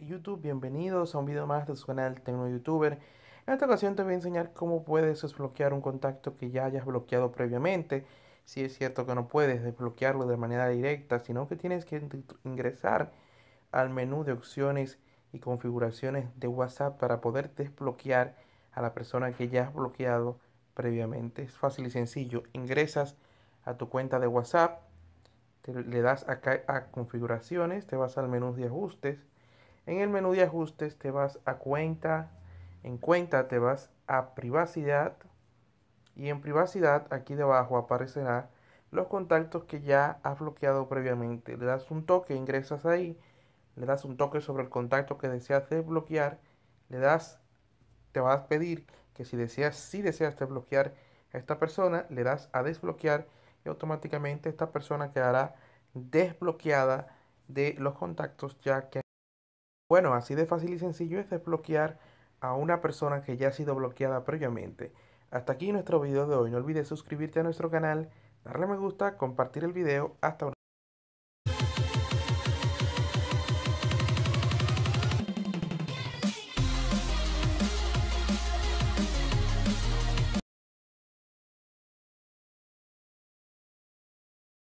YouTube, bienvenidos a un video más de su canal Tecno YouTuber. En esta ocasión te voy a enseñar cómo puedes desbloquear un contacto que ya hayas bloqueado previamente. Si es cierto que no puedes desbloquearlo de manera directa, sino que tienes que ingresar al menú de opciones y configuraciones de WhatsApp para poder desbloquear a la persona que ya has bloqueado previamente. Es fácil y sencillo. Ingresas a tu cuenta de WhatsApp, le das acá a configuraciones, te vas al menú de ajustes en el menú de ajustes te vas a cuenta, en cuenta te vas a privacidad y en privacidad aquí debajo aparecerá los contactos que ya has bloqueado previamente. Le das un toque, ingresas ahí, le das un toque sobre el contacto que deseas desbloquear, le das, te vas a pedir que si deseas, si deseas desbloquear a esta persona, le das a desbloquear y automáticamente esta persona quedará desbloqueada de los contactos ya que bueno, así de fácil y sencillo es desbloquear a una persona que ya ha sido bloqueada previamente. Hasta aquí nuestro video de hoy. No olvides suscribirte a nuestro canal, darle me gusta, compartir el video. Hasta una